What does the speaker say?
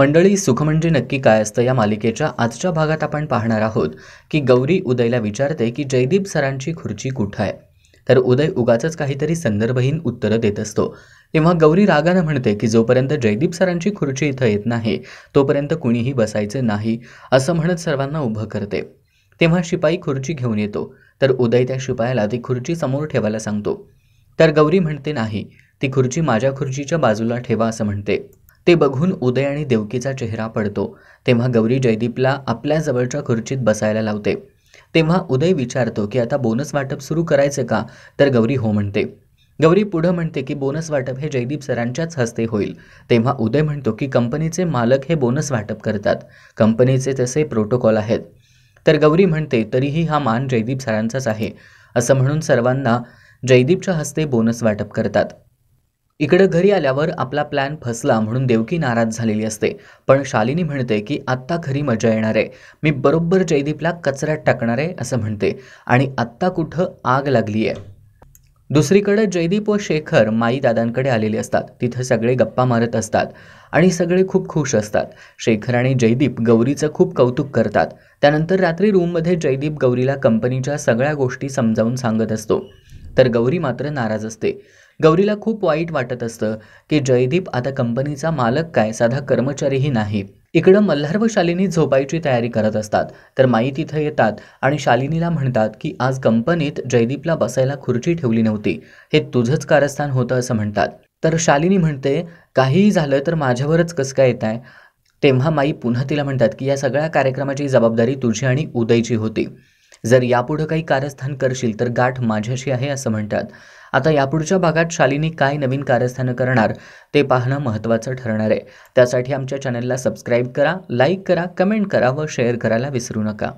मंडळी सुख म्हणजे नक्की काय असतं या मालिकेच्या आजच्या भागात आपण पाहणार आहोत की गौरी उदयला विचारते की जयदीप सरांची खुर्ची कुठं आहे तर उदय उगाच काहीतरी संदर्भहीन उत्तरं देत असतो तेव्हा गौरी रागानं म्हणते की जोपर्यंत जयदीप सरांची खुर्ची इथं येत नाही तोपर्यंत कुणीही बसायचे नाही असं म्हणत सर्वांना उभं करते तेव्हा शिपाई खुर्ची घेऊन येतो तर उदय त्या शिपायाला ती खुर्ची समोर ठेवायला सांगतो तर गौरी म्हणते नाही ती खुर्ची माझ्या खुर्चीच्या बाजूला ठेवा असं म्हणते ते बघून उदय आणि देवकीचा चेहरा पडतो तेव्हा गौरी जयदीपला आपल्या जवळच्या खुर्चीत बसायला लावते तेव्हा उदय विचारतो की आता बोनस वाटप सुरू करायचं का तर गौरी हो म्हणते गौरी पुढं म्हणते की बोनस वाटप हे जयदीप सरांच्याच हस्ते होईल तेव्हा उदय म्हणतो की कंपनीचे मालक हे बोनस वाटप करतात कंपनीचे तसे प्रोटोकॉल आहेत तर गौरी म्हणते तरीही हा मान जयदीप सरांचाच आहे असं म्हणून सर्वांना जयदीपच्या हस्ते बोनस वाटप करतात इकडं घरी आल्यावर आपला प्लॅन फसला म्हणून देवकी नाराज झालेली असते पण शालिनी म्हणते की आत्ता खरी मजा येणार आहे मी बरोबर जयदीपला कचऱ्यात टाकणार आहे असं म्हणते आणि आत्ता कुठं आग लागली आहे दुसरीकडे जयदीप व शेखर माईदादांकडे आलेले असतात तिथं सगळे गप्पा मारत असतात आणि सगळे खूप खुश असतात शेखर आणि जयदीप गौरीचं खूप कौतुक करतात त्यानंतर रात्री रूममध्ये जयदीप गौरीला कंपनीच्या सगळ्या गोष्टी समजावून सांगत असतो तर गौरी मात्र नाराज असते गौरीला खूप वाईट वाटत असतं की जयदीप आता कंपनीचा मालक काय साधा कर्मचारीही नाही इकडं मल्हार व शालिनी झोपायची तयारी करत असतात तर माई तिथं येतात आणि शालिनीला म्हणतात की आज कंपनीत जयदीपला बसायला खुर्ची ठेवली नव्हती हे तुझंच कारस्थान होतं असं म्हणतात तर शालिनी म्हणते काहीही झालं तर माझ्यावरच कसं काय येत आहे तेव्हा माई पुन्हा तिला म्हणतात की या सगळ्या कार्यक्रमाची जबाबदारी तुझी आणि उदयची होती जर यापुढं काही कारस्थान करशील तर गाठ माझ्याशी आहे असं म्हणतात आता यापुढच्या भागात शालिनी काय नवीन कारस्थानं करणार ते पाहणं महत्त्वाचं ठरणार आहे त्यासाठी आमच्या चॅनलला सबस्क्राईब करा लाईक करा कमेंट करा व शेअर करायला विसरू नका